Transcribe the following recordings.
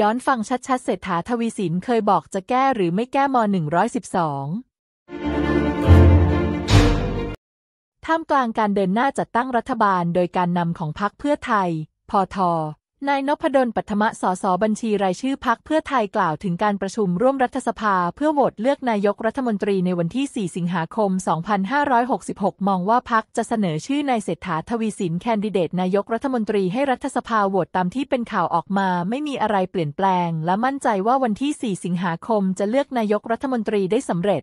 ย้อนฟังชัดๆเศรษฐาทวีสินเคยบอกจะแก้หรือไม่แก้ม112ท่ามกลางการเดินหน้าจัดตั้งรัฐบาลโดยการนำของพรรคเพื่อไทยพอทอนายนพดลปัทมะสสบัญชีรายชื่อพักเพื่อไทยกล่าวถึงการประชุมร่วมรัฐสภาเพื่อโหวตเลือกนายกรัฐมนตรีในวันที่ 4 สิงหาคม 2566 มองว่าพักจะเสนอชื่อนายเศรษฐาทวีสินแคนดิเดตนายกรัฐมนตรีให้รัฐสภาโหวตตามที่เป็นข่าวออกมา ไม่มีอะไรเปลี่ยนแปลง และมั่นใจว่าวันที่ 4 สิงหาคม จะเลือกนายกรัฐมนตรีได้สำเร็จ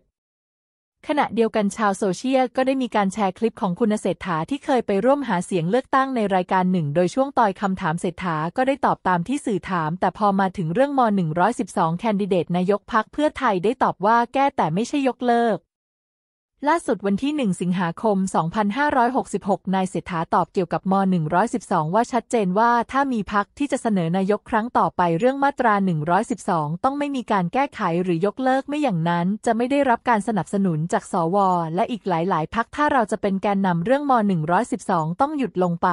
ขณะเดียวกันชาวโซเชียลก็ได้มีการแชร์คลิปของคุณเศรษฐา ที่เคยไปร่วมหาเสียงเลือกตั้งในรายการหนึ่ง โดยช่วงต่อยคำถามเศรษฐา ก็ได้ตอบตามที่สื่อถามแต่พอมาถึงเรื่องม .112 แคนดิเดตนายกพักเพื่อไทยได้ตอบว่าแก้แต่ไม่ใช่ยกเลิกล่าสุดวันที่ 1 สิงหาคม 2566 นายเศรษฐาตอบเกี่ยวกับม 112 ว่าชัดเจนว่า ถ้ามีพักที่จะเสนอนายกครั้งต่อไปเรื่องมาตรา 112 ต้องไม่มีการแก้ไขหรือยกเลิกไม่อย่างนั้น จะไม่ได้รับการสนับสนุนจากสว และอีกหลาย ๆพักถ้าเราจะเป็นแกนนำเรื่องม 112 ต้องหยุดลงไป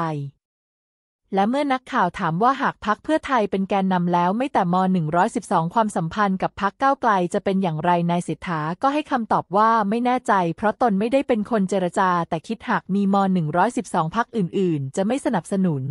และเมื่อนักข่าวถามว่าหากพักเพื่อไทยเป็นแกนนำแล้ว ไม่แต่ม .112 ความสัมพันธ์กับพักก้าวไกลจะเป็นอย่างไรนายสิทธา ก็ให้คำตอบว่าไม่แน่ใจเพราะตนไม่ได้เป็นคนเจรจา แต่คิดหากมีม .112 พักอื่นๆ จะไม่สนับสนุน